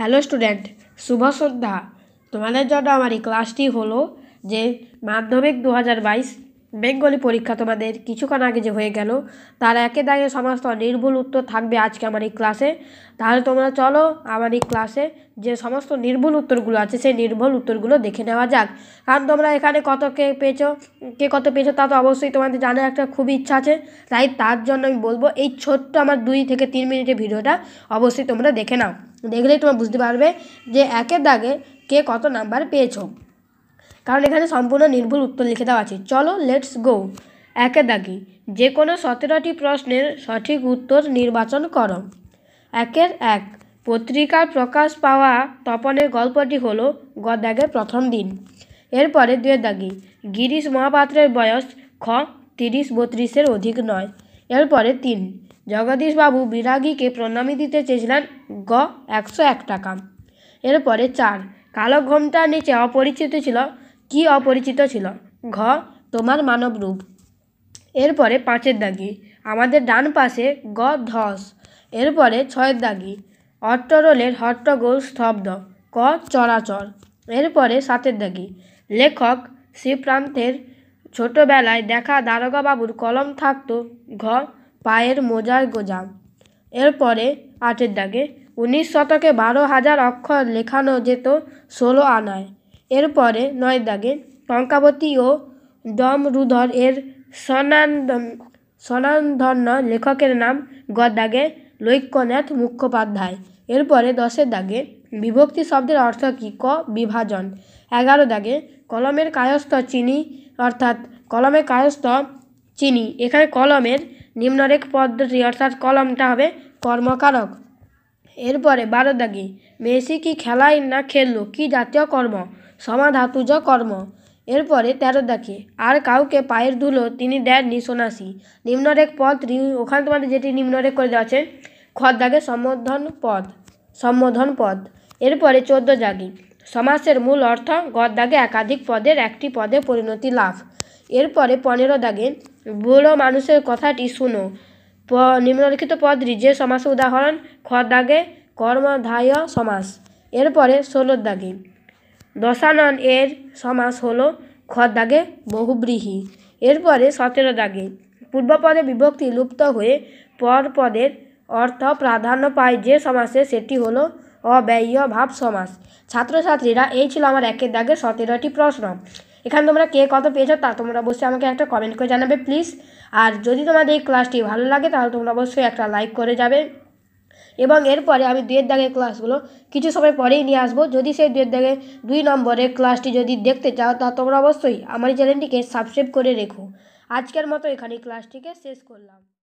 hello student শুভ সন্ধ্যা তোমাদের জন্য আমার এই ক্লাসটি হলো যে মাধ্যমিক দু হাজার বাইশ বেঙ্গলি পরীক্ষা তোমাদের কিছুক্ষণ আগে যে হয়ে গেল তার একে দাগে সমস্ত নির্ভুল উত্তর থাকবে আজকে আমার এই ক্লাসে তাহলে তোমরা চলো আমার এই ক্লাসে যে সমস্ত নির্ভুল উত্তরগুলো আছে সেই নির্ভুল উত্তরগুলো দেখে নেওয়া যাক কারণ তোমরা এখানে কত কে পেয়েছো কে কত পেয়েছো তা তো অবশ্যই তোমাদের জানার একটা খুব ইচ্ছা আছে তাই তার জন্য আমি বলবো এই ছোট্ট আমার দুই থেকে তিন মিনিটের ভিডিওটা অবশ্যই তোমরা দেখে নাও দেখলেই তোমরা বুঝতে পারবে যে একের দাগে কে কত নাম্বার পেয়েছো কারণ এখানে সম্পূর্ণ নির্ভুল উত্তর লিখে দেওয়া আছে চলো লেটস গো একের দাগি যে কোনো সতেরোটি প্রশ্নের সঠিক উত্তর নির্বাচন করো একের এক পত্রিকার প্রকাশ পাওয়া তপনের গল্পটি হলো গদাগের প্রথম দিন এরপরে দুয়ের দাগি গিরিশ মহাপাত্রের বয়স খ তিরিশ বত্রিশের অধিক নয় এরপরে তিন জগদীশবাবু বিরাগীকে প্রণামী দিতে চেয়েছিলেন গ একশো এক টাকা এরপরে চার কালো ঘোমটার নিচে অপরিচিত ছিল কি অপরিচিত ছিল ঘ তোমার মানব রূপ এরপরে পাঁচের দাগি আমাদের ডান পাশে গ ধস এরপরে ছয়ের দাগি অট্টরোলের হট্টগোল স্তব্ধ ক চরাচর এরপরে সাতের দাগি লেখক শ্রীপ্রান্তের ছোটোবেলায় দেখা দারোগাবাবুর কলম থাকতো ঘ পায়ের মোজার গোজাম এরপরে আটের দাগে উনিশ শতকে বারো হাজার অক্ষর লেখানো যেত ষোলো আনায় এরপরে নয় দাগে টঙ্কাবতী ও দমরুধর এর স্বনান্দ স্বনামধন্য লেখকের নাম গদাগে লৈক্যনাথ মুখোপাধ্যায় এরপরে দশের দাগে বিভক্তি শব্দের অর্থ কী ক বিভাজন এগারো দাগে কলমের কায়স্থ চিনি অর্থাৎ কলমের কায়স্থ চিনি এখানে কলমের নিম্নরেখ পদ্ধতি অর্থাৎ কলমটা হবে কর্মকারক এরপরে বারো দাগে মেসি কি খেলায় না খেললো কি জাতীয় কর্ম সমাধাতুজ কর্ম এরপরে তেরো দাগে আর কাউকে পায়ের ধুলো তিনি দেননি সোনাসি নিম্নরেখ পদ ওখানে তোমাদের যেটি নিম্নরেখ করে দেওয়া আছে খদ দাগে সম্বোধন পদ সম্বোধন পদ এরপরে চোদ্দ দাগে সমাসের মূল অর্থ গদ দাগে একাধিক পদের একটি পদে পরিণতি লাভ এরপরে পনেরো দাগে বুড়ো মানুষের কথাটি শুনো প নিম্নলিখিত পদ যে সমাসের উদাহরণ খ দাগে কর্মধায় সমাস এরপরে ষোলো দাগে দশানন এর সমাস হলো খ দাগে বহুব্রীহি এরপরে সতেরো দাগে পূর্বপদে বিভক্তি লুপ্ত হয়ে পর পদের অর্থ প্রাধান্য পায় যে সমাসে সেটি হলো অব্যয় ভাব সমাস ছাত্রছাত্রীরা এই ছিল আমার একের দাগে সতেরোটি প্রশ্ন এখানে তোমরা কে কত পেয়েছো তা তোমরা অবশ্যই আমাকে একটা কমেন্ট করে জানাবে প্লিজ আর যদি তোমাদের এই ক্লাসটি ভালো লাগে তাহলে তোমরা অবশ্যই একটা লাইক করে যাবে এবং এরপরে আমি দুয়ের দাগের ক্লাসগুলো কিছু সময় পরেই নিয়ে আসবো যদি সেই দুয়ের দাগে দুই নম্বরের ক্লাসটি যদি দেখতে চাও তা তোমরা অবশ্যই আমার চ্যানেলটিকে সাবস্ক্রাইব করে রেখো আজকের মতো এখানে ক্লাসটিকে শেষ করলাম